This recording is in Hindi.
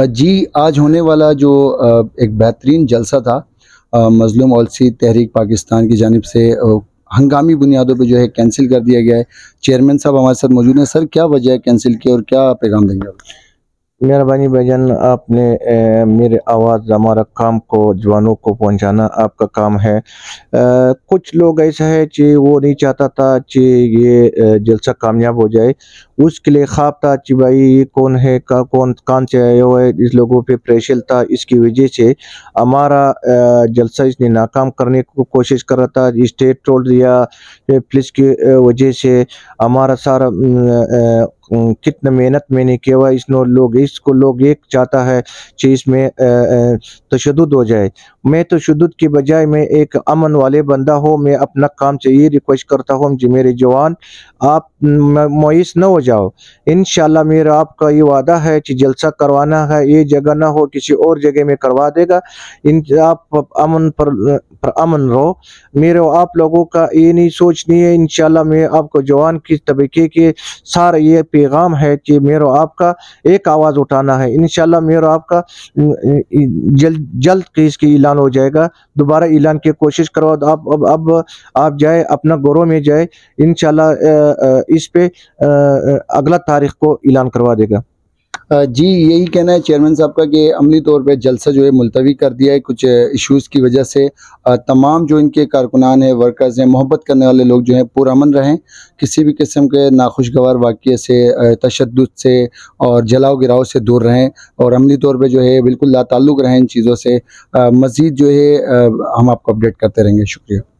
जी आज होने वाला जो एक बेहतरीन जलसा था मज़लूम अलसी तहरीक पाकिस्तान की जानब से हंगामी बुनियादों पर जो है कैंसिल कर दिया गया है चेयरमैन साहब हमारे साथ मौजूद हैं सर क्या वजह है कैंसिल की और क्या पैगाम देंगे मेहरबानी भाईजान आपने ए, मेरे आवाज़ हमारा काम को जवानों को पहुंचाना आपका काम है आ, कुछ लोग ऐसा है कि वो नहीं चाहता था कि ये जलसा कामयाब हो जाए उसके लिए ख्वाब था कि भाई ये कौन है का कौन कान से आया हुआ है इस लोगों पे प्रेशर था इसकी वजह से हमारा जलसा इसने नाकाम करने को कोशिश कर रहा था स्टेट टोल या पुलिस की वजह से हमारा सारा कितने मेहनत मैंने किया हुआ इसनो लोग इसको लोग एक चाहता है चीज़ में तशद हो जाए मैं तो शुद्ध की बजाय मैं एक अमन वाले बंदा हो मैं अपना काम से ये रिक्वेस्ट करता हूँ जी मेरे जवान आप मुइस न हो जाओ इन मेरा आपका ये वादा है कि जलसा करवाना है ये जगह ना हो किसी और जगह में करवा देगा इन आप अमन पर, पर अमन रहो मेरे आप लोगों का ये नहीं सोचनी है इन मैं आपको जवान किस तबके के सारे ये पैगाम है कि मेरा आपका एक आवाज़ उठाना है इन मेरा आपका जल्द जल्द केस ऐलान हो जाएगा दोबारा ऐलान की कोशिश करो अब अब अब आप जाए अपना गोरों में जाए इन इस पर अगला तारीख को ऐलान करवा देगा जी यही कहना है चेयरमैन साहब का कि अमली तौर पर जलसा जो है मुलतवी कर दिया है कुछ इश्यूज़ की वजह से तमाम जो इनके कारकुनान हैं वर्कर्स हैं मोहब्बत करने वाले लोग जो हैं पुरमन रहें किसी भी किस्म के नाखुशगवार वाक़े से तशद से और जलाओ गिराव से दूर रहें और अमली तौर पर जो है बिल्कुल लाताल्लुक़ रहें इन चीज़ों से मज़ीद जो है हम आपको अपडेट करते रहेंगे शुक्रिया